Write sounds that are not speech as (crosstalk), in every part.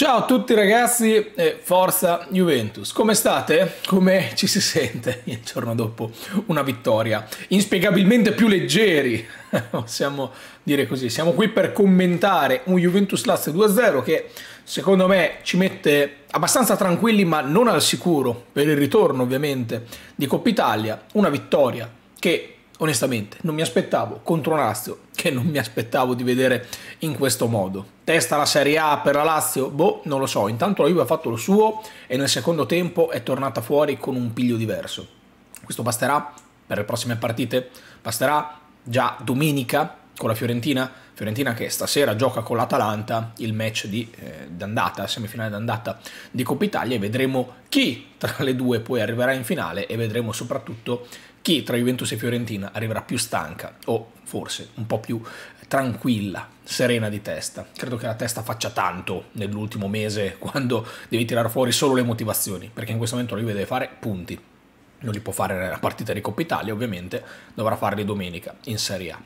Ciao a tutti ragazzi e forza Juventus, come state? Come ci si sente (laughs) il giorno dopo una vittoria? Inspiegabilmente più leggeri, (laughs) possiamo dire così, siamo qui per commentare un Juventus Lazio 2-0 che secondo me ci mette abbastanza tranquilli ma non al sicuro per il ritorno ovviamente di Coppa Italia, una vittoria che onestamente non mi aspettavo contro una Lazio che non mi aspettavo di vedere in questo modo. Testa la Serie A per la Lazio? Boh, non lo so. Intanto la Juve ha fatto lo suo e nel secondo tempo è tornata fuori con un piglio diverso. Questo basterà per le prossime partite? Basterà già domenica con la Fiorentina? Fiorentina che stasera gioca con l'Atalanta il match di, eh, d'andata, semifinale d'andata di Coppa Italia e vedremo chi tra le due poi arriverà in finale e vedremo soprattutto chi tra Juventus e Fiorentina arriverà più stanca o forse un po' più tranquilla, serena di testa. Credo che la testa faccia tanto nell'ultimo mese (laughs) quando devi tirare fuori solo le motivazioni, perché in questo momento lui deve fare punti. Non li può fare nella partita di Coppa Italia, ovviamente, dovrà farli domenica in Serie A.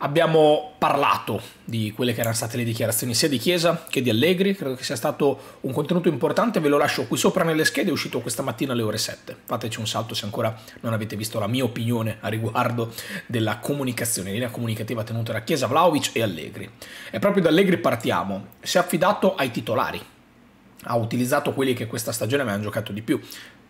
Abbiamo parlato di quelle che erano state le dichiarazioni sia di Chiesa che di Allegri, credo che sia stato un contenuto importante, ve lo lascio qui sopra nelle schede, è uscito questa mattina alle ore 7. Fateci un salto se ancora non avete visto la mia opinione a riguardo della comunicazione, linea comunicativa tenuta da Chiesa, Vlaovic e Allegri. E proprio da Allegri partiamo, si è affidato ai titolari, ha utilizzato quelli che questa stagione avevano giocato di più.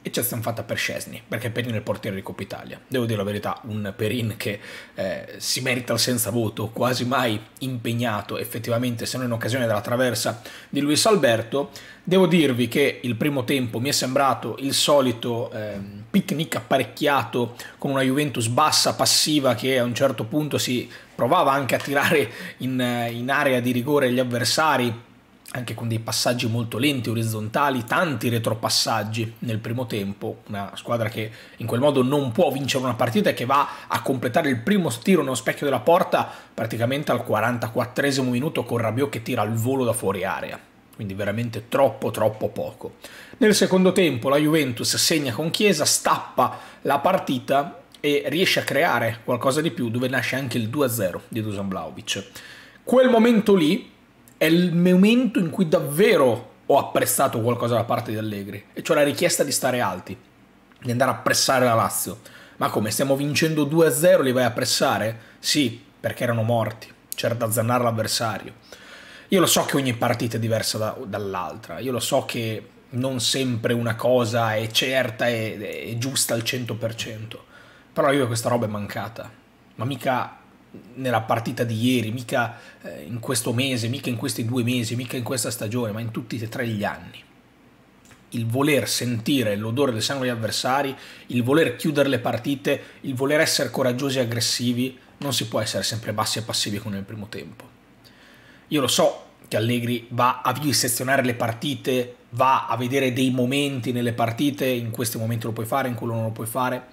Eccezione fatta per Scesni, perché Perin è il portiere di Coppa Italia. Devo dire la verità, un Perin che eh, si merita senza voto, quasi mai impegnato effettivamente, se non in occasione della traversa di Luis Alberto. Devo dirvi che il primo tempo mi è sembrato il solito eh, picnic apparecchiato con una Juventus bassa, passiva, che a un certo punto si provava anche a tirare in, in area di rigore gli avversari anche con dei passaggi molto lenti, orizzontali, tanti retropassaggi nel primo tempo, una squadra che in quel modo non può vincere una partita e che va a completare il primo tiro nello specchio della porta praticamente al 44esimo minuto con Rabiot che tira al volo da fuori area, quindi veramente troppo troppo poco. Nel secondo tempo la Juventus segna con Chiesa, stappa la partita e riesce a creare qualcosa di più dove nasce anche il 2-0 di Dusan Vlaovic. Quel momento lì è il momento in cui davvero ho apprezzato qualcosa da parte di Allegri, e cioè la richiesta di stare alti, di andare a pressare la Lazio. Ma come, stiamo vincendo 2-0, li vai a pressare? Sì, perché erano morti, c'era da zannare l'avversario. Io lo so che ogni partita è diversa da, dall'altra, io lo so che non sempre una cosa è certa e giusta al 100%, però io questa roba è mancata, ma mica nella partita di ieri, mica eh, in questo mese, mica in questi due mesi, mica in questa stagione, ma in tutti e tre gli anni. Il voler sentire l'odore del sangue degli avversari, il voler chiudere le partite, il voler essere coraggiosi e aggressivi, non si può essere sempre bassi e passivi come nel primo tempo. Io lo so che Allegri va a vivisezionare le partite, va a vedere dei momenti nelle partite, in questi momenti lo puoi fare, in quello non lo puoi fare,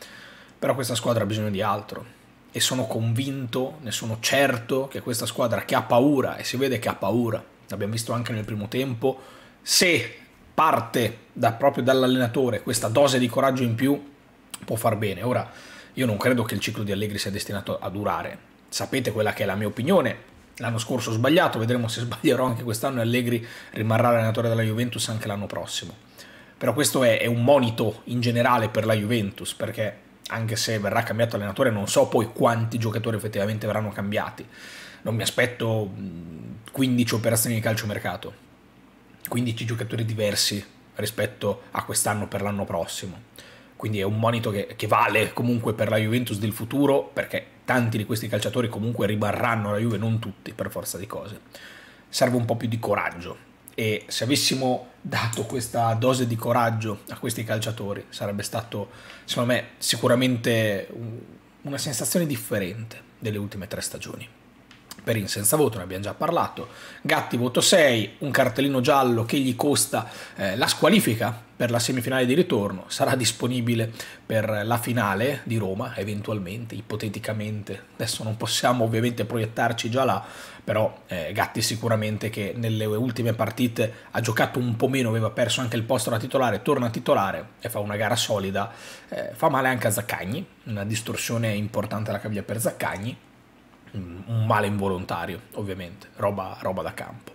però questa squadra ha bisogno di altro e sono convinto, ne sono certo che questa squadra che ha paura e si vede che ha paura, l'abbiamo visto anche nel primo tempo, se parte da, proprio dall'allenatore questa dose di coraggio in più può far bene. Ora io non credo che il ciclo di Allegri sia destinato a durare. Sapete quella che è la mia opinione, L'anno scorso ho sbagliato, vedremo se (laughs) sbaglierò anche quest'anno e Allegri rimarrà allenatore della Juventus anche l'anno prossimo. Però questo è, è, un monito in generale per la Juventus, perché anche se verrà cambiato allenatore, non so poi quanti giocatori effettivamente verranno cambiati. Non mi aspetto 15 operazioni di calcio mercato, 15 giocatori diversi rispetto a quest'anno per l'anno prossimo. Quindi è un monito che, che, vale comunque per la Juventus del futuro, perché tanti di questi calciatori comunque rimarranno alla Juve, non tutti per forza di cose. Serve un po' più di coraggio e se avessimo dato questa dose di coraggio a questi calciatori sarebbe stato, secondo me, sicuramente una sensazione differente delle ultime tre stagioni. Perin senza voto, ne abbiamo già parlato, Gatti voto 6, un cartellino giallo che gli costa eh, la squalifica per la semifinale di ritorno, sarà disponibile per la finale di Roma eventualmente, ipoteticamente, adesso non possiamo ovviamente proiettarci già là, però eh, Gatti sicuramente che nelle ultime partite ha giocato un po' meno, aveva perso anche il posto da titolare, torna a titolare e fa una gara solida, eh, fa male anche a Zaccagni, una distorsione importante alla caviglia per Zaccagni, un, un male involontario, ovviamente, roba, roba da campo.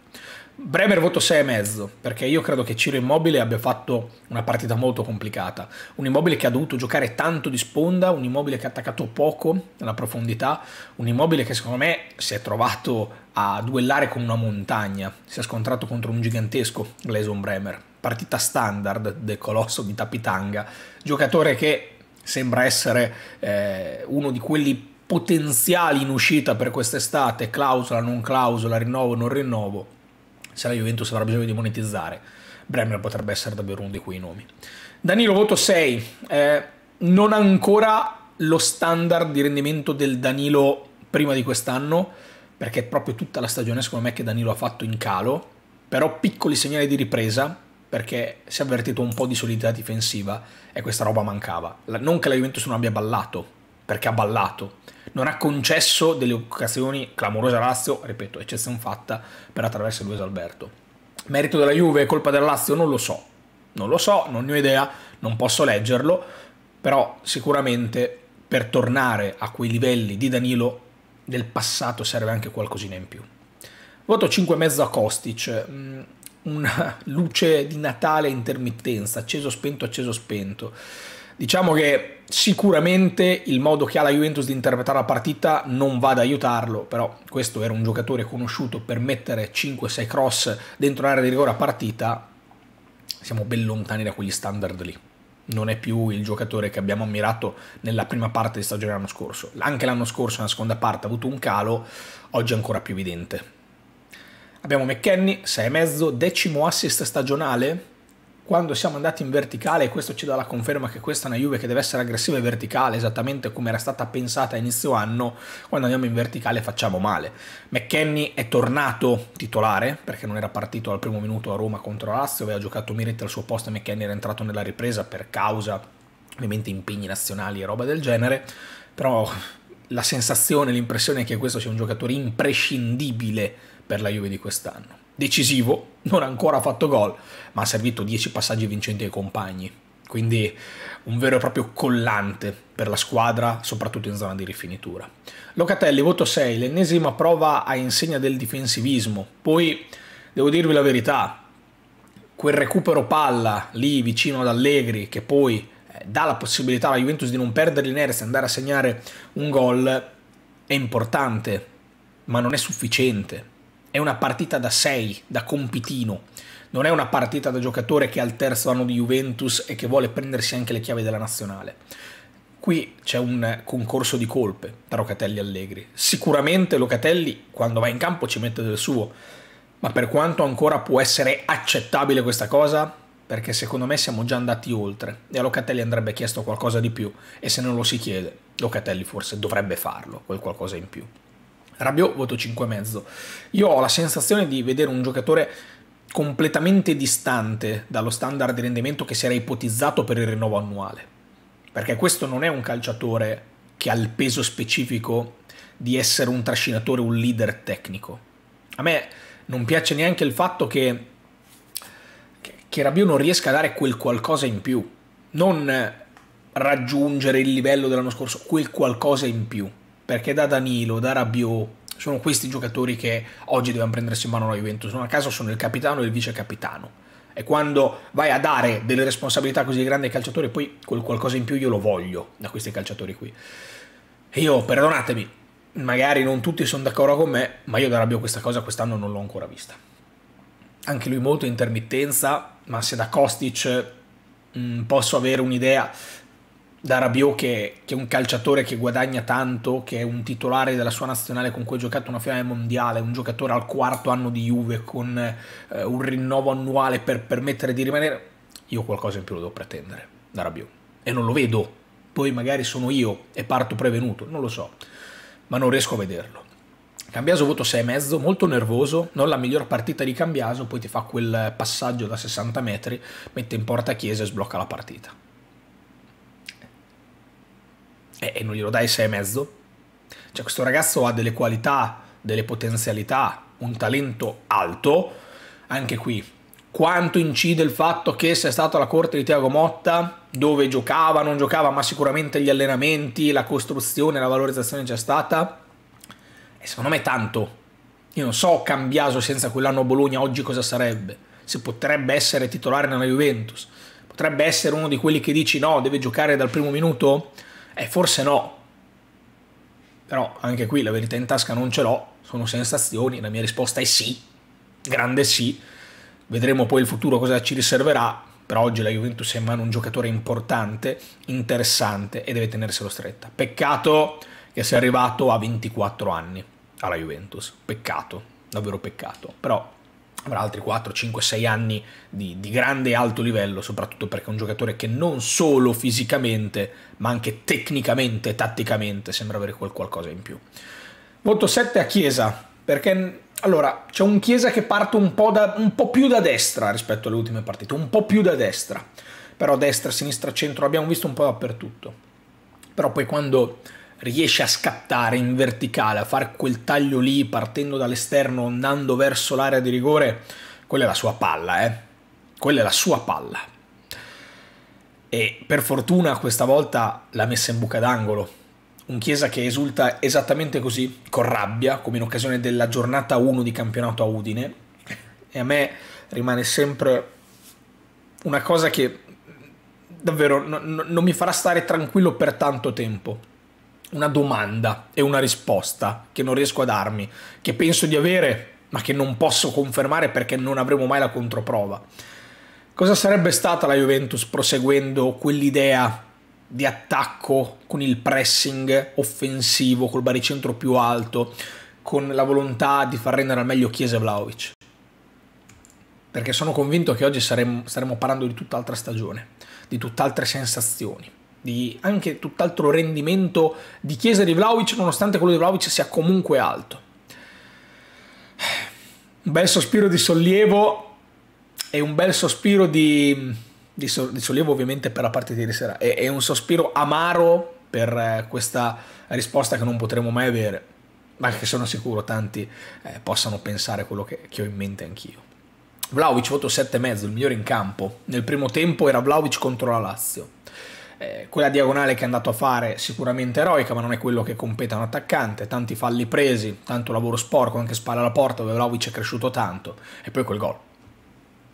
Bremer voto 6,5 perché io credo che Ciro Immobile abbia fatto una partita molto complicata. Un immobile che ha dovuto giocare tanto di sponda, un immobile che ha attaccato poco nella profondità, un immobile che secondo me si è trovato a duellare con una montagna, si è scontrato contro un gigantesco Gleison Bremer. Partita standard del colosso di Tapitanga, giocatore che sembra essere eh, uno di quelli potenziali in uscita per quest'estate, clausola, non clausola, rinnovo, non rinnovo, se la Juventus avrà bisogno di monetizzare, Bremer potrebbe essere davvero uno di quei nomi. Danilo, voto 6. Eh, non ancora lo standard di rendimento del Danilo prima di quest'anno, perché è proprio tutta la stagione secondo me che Danilo ha fatto in calo, però piccoli segnali di ripresa, perché si è avvertito un po' di solidità difensiva e questa roba mancava. Non che la Juventus non abbia ballato, perché ha ballato. Non ha concesso delle occasioni, clamorose a Lazio, ripeto, eccezione fatta per attraversare Luis Alberto. Merito della Juve, colpa della Lazio, non lo so. Non lo so, non ne ho idea, non posso leggerlo, però sicuramente per tornare a quei livelli di Danilo del passato serve anche qualcosina in più. Voto 5,5 a Kostic, mm, una (laughs) luce di Natale intermittenza, acceso spento, acceso spento. Diciamo che sicuramente il modo che ha la Juventus di interpretare la partita non va ad aiutarlo, però questo era un giocatore conosciuto per mettere 5-6 cross dentro l'area di rigore a partita, siamo ben lontani da quegli standard lì. Non è più il giocatore che abbiamo ammirato nella prima parte di stagione l'anno scorso. Anche l'anno scorso, nella seconda parte, ha avuto un calo, oggi è ancora più evidente. Abbiamo McKenny, 6,5, decimo assist stagionale, quando siamo andati in verticale, e questo ci dà la conferma che questa è una Juve che deve essere aggressiva e verticale, esattamente come era stata pensata a inizio anno, quando andiamo in verticale facciamo male. McKenny è tornato titolare, perché non era partito al primo minuto a Roma contro Lazio, aveva giocato Miretti al suo posto e McKenny era entrato nella ripresa per causa, ovviamente, impegni nazionali e roba del genere, però la sensazione, l'impressione è che questo sia un giocatore imprescindibile per la Juve di quest'anno. Decisivo, non ha ancora fatto gol, ma ha servito 10 passaggi vincenti ai compagni. Quindi un vero e proprio collante per la squadra, soprattutto in zona di rifinitura. Locatelli, voto 6, l'ennesima prova a insegna del difensivismo. Poi, devo dirvi la verità, quel recupero palla lì vicino ad Allegri, che poi eh, dà la possibilità alla Juventus di non perdere l'inerzia e andare a segnare un gol, è importante, ma non è sufficiente è una partita da 6, da compitino, non è una partita da giocatore che ha il terzo anno di Juventus e che vuole prendersi anche le chiavi della nazionale. Qui c'è un concorso di colpe tra Locatelli e Allegri. Sicuramente Locatelli quando va in campo ci mette del suo, ma per quanto ancora può essere accettabile questa cosa, perché secondo me siamo già andati oltre e a Locatelli andrebbe chiesto qualcosa di più e se non lo si chiede, Locatelli forse dovrebbe farlo, quel qualcosa in più. Rabiot voto 5,5. Io ho la sensazione di vedere un giocatore completamente distante dallo standard di rendimento che si era ipotizzato per il rinnovo annuale. Perché questo non è un calciatore che ha il peso specifico di essere un trascinatore, un leader tecnico. A me non piace neanche il fatto che, che Rabiot non riesca a dare quel qualcosa in più, non raggiungere il livello dell'anno scorso, quel qualcosa in più perché da Danilo, da Rabiot, sono questi giocatori che oggi devono prendersi in mano la Juventus, non a caso sono il capitano e il vice capitano. E quando vai a dare delle responsabilità così grandi ai calciatori, poi qualcosa in più io lo voglio da questi calciatori qui. E io, perdonatemi, magari non tutti sono d'accordo con me, ma io da Rabiot questa cosa quest'anno non l'ho ancora vista. Anche lui molto intermittenza, ma se da Kostic mh, mm, posso avere un'idea da Rabiot che, che, è un calciatore che guadagna tanto, che è un titolare della sua nazionale con cui ha giocato una finale mondiale, un giocatore al quarto anno di Juve con eh, un rinnovo annuale per permettere di rimanere, io qualcosa in più lo devo pretendere da Rabiot e non lo vedo, poi magari sono io e parto prevenuto, non lo so, ma non riesco a vederlo. Cambiaso voto 6,5, molto nervoso, non la miglior partita di Cambiaso, poi ti fa quel passaggio da 60 metri, mette in porta Chiesa e sblocca la partita e, e non glielo dai e mezzo. Cioè questo ragazzo ha delle qualità, delle potenzialità, un talento alto, anche qui quanto incide il fatto che sia stato alla corte di Tiago Motta, dove giocava, non giocava, ma sicuramente gli allenamenti, la costruzione, la valorizzazione c'è stata. E secondo me tanto. Io non so Cambiaso senza quell'anno a Bologna oggi cosa sarebbe. Se potrebbe essere titolare nella Juventus. Potrebbe essere uno di quelli che dici no, deve giocare dal primo minuto eh, forse no. Però anche qui la verità in tasca non ce l'ho, sono sensazioni, la mia risposta è sì, grande sì. Vedremo poi il futuro cosa ci riserverà, però oggi la Juventus è in mano un giocatore importante, interessante e deve tenerselo stretta. Peccato che sia arrivato a 24 anni alla Juventus, peccato, davvero peccato, però avrà altri 4, 5, 6 anni di, di grande alto livello, soprattutto perché è un giocatore che non solo fisicamente, ma anche tecnicamente e tatticamente sembra avere quel qualcosa in più. Voto 7 a Chiesa, perché allora c'è un Chiesa che parte un po, da, un po' più da destra rispetto alle ultime partite, un po' più da destra, però destra, sinistra, centro l'abbiamo visto un po' dappertutto. Però poi quando riesce a scattare in verticale, a fare quel taglio lì partendo dall'esterno, andando verso l'area di rigore, quella è la sua palla, eh. Quella è la sua palla. E per fortuna questa volta l'ha messa in buca d'angolo. Un Chiesa che esulta esattamente così, con rabbia, come in occasione della giornata 1 di campionato a Udine. E a me rimane sempre una cosa che davvero no, non mi farà stare tranquillo per tanto tempo una domanda e una risposta che non riesco a darmi, che penso di avere ma che non posso confermare perché non avremo mai la controprova. Cosa sarebbe stata la Juventus proseguendo quell'idea di attacco con il pressing offensivo, col baricentro più alto, con la volontà di far rendere al meglio Chiesa e Vlaovic? Perché sono convinto che oggi saremo, staremo parlando di tutt'altra stagione, di tutt'altre sensazioni di anche tutt'altro rendimento di Chiesa di Vlaovic, nonostante quello di Vlaovic sia comunque alto. Un bel sospiro di sollievo e un bel sospiro di, di, so, di sollievo ovviamente per la partita di ieri sera e, e un sospiro amaro per eh, questa risposta che non potremo mai avere, ma che sono sicuro tanti eh, possano pensare quello che, che ho in mente anch'io. Vlaovic voto 7,5, il migliore in campo. Nel primo tempo era Vlaovic contro la Lazio. Eh, quella diagonale che è andato a fare sicuramente eroica, ma non è quello che competa un attaccante. Tanti falli presi, tanto lavoro sporco, anche spalla alla porta dove Vlaovic è cresciuto tanto. E poi quel gol.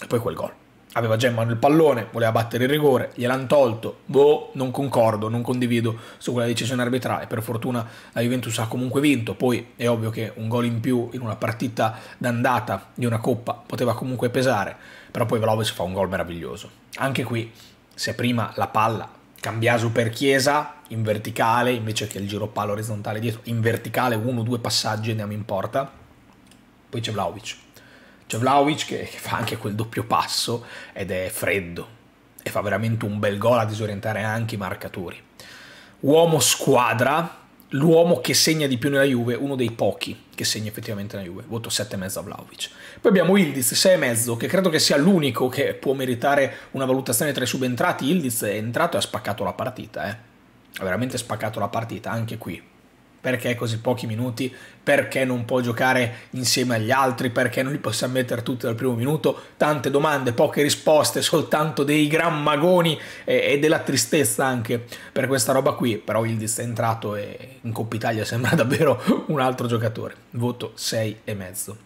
E poi quel gol. Aveva già in mano il pallone, voleva battere il rigore, gliel'hanno tolto. Boh, non concordo, non condivido su quella decisione arbitrale. Per fortuna la Juventus ha comunque vinto. Poi è ovvio che un gol in più in una partita d'andata di una coppa poteva comunque pesare. Però poi Vlaovic fa un gol meraviglioso. Anche qui, se prima la palla cambiaso per chiesa in verticale invece che il giro palo orizzontale dietro, in verticale uno o due passaggi andiamo in porta. Poi c'è Vlaovic. C'è Vlaovic che, che fa anche quel doppio passo ed è freddo e fa veramente un bel gol a disorientare anche i marcatori. Uomo squadra, l'uomo che segna di più nella Juve, uno dei pochi che segna effettivamente nella Juve, voto 7,5 a Vlaovic. Poi abbiamo Ildiz 6,5 che credo che sia l'unico che può meritare una valutazione tra i subentrati. Ildiz è entrato e ha spaccato la partita, eh. ha veramente spaccato la partita anche qui perché così pochi minuti, perché non può giocare insieme agli altri, perché non li possiamo mettere tutti dal primo minuto, tante domande, poche risposte, soltanto dei gran magoni e, e della tristezza anche per questa roba qui, però il è entrato e in Coppa Italia sembra (laughs) davvero un altro giocatore, voto e mezzo.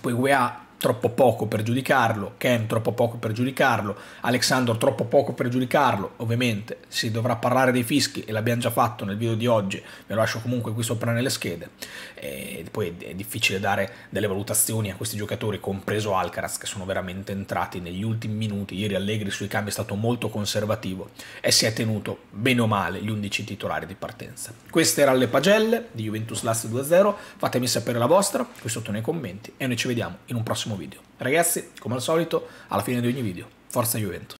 Poi UEA troppo poco per giudicarlo, Ken troppo poco per giudicarlo, Alexandro troppo poco per giudicarlo, ovviamente si dovrà parlare dei fischi e l'abbiamo già fatto nel video di oggi, ve lo lascio comunque qui sopra nelle schede, e poi è difficile dare delle valutazioni a questi giocatori, compreso Alcaraz, che sono veramente entrati negli ultimi minuti, ieri Allegri sui cambi è stato molto conservativo e si è tenuto bene o male gli 11 titolari di partenza. Queste erano le pagelle di Juventus Last 2-0, fatemi sapere la vostra qui sotto nei commenti e noi ci vediamo in un prossimo prossimo video. Ragazzi, come al solito, alla fine di ogni video, forza Juventus!